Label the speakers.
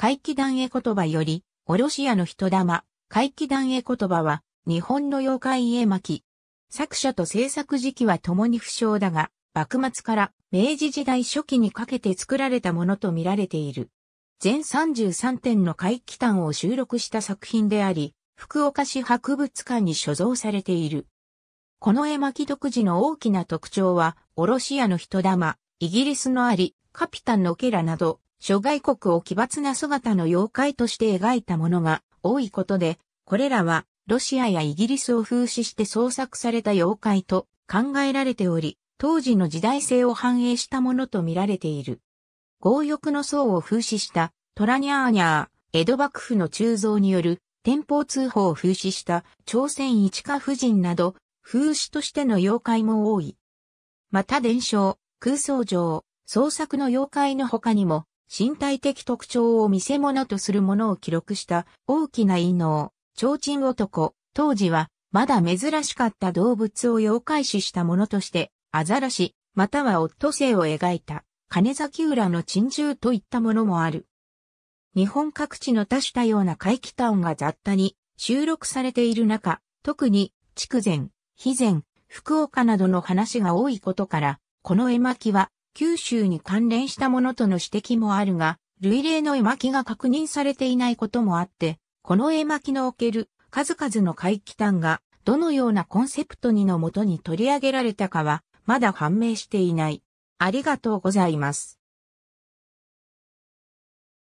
Speaker 1: 怪奇団絵言葉より、おろし屋の人玉、怪奇団絵言葉は、日本の妖怪絵巻。作者と制作時期は共に不詳だが、幕末から明治時代初期にかけて作られたものと見られている。全33点の怪奇団を収録した作品であり、福岡市博物館に所蔵されている。この絵巻独自の大きな特徴は、おろし屋の人玉、イギリスのあり、カピタンのケラなど、諸外国を奇抜な姿の妖怪として描いたものが多いことで、これらはロシアやイギリスを風刺して創作された妖怪と考えられており、当時の時代性を反映したものと見られている。強欲の層を風刺したトラニャーニャー、江戸幕府の鋳造による天保通報を風刺した朝鮮一家夫人など、風刺としての妖怪も多い。また伝承、空想上、創作の妖怪の他にも、身体的特徴を見せ物とするものを記録した大きな異能、提灯男、当時はまだ珍しかった動物を妖怪視したものとして、アザラシ、またはオットセイを描いた、金崎浦の珍獣といったものもある。日本各地の多種多様な怪奇ンが雑多に収録されている中、特に、筑前、肥前、福岡などの話が多いことから、この絵巻は九州に関連したものとの指摘もあるが、類例の絵巻が確認されていないこともあって、この絵巻のおける数々の回帰譚がどのようなコンセプトにのもとに取り上げられたかはまだ判明していない。ありがとうございます。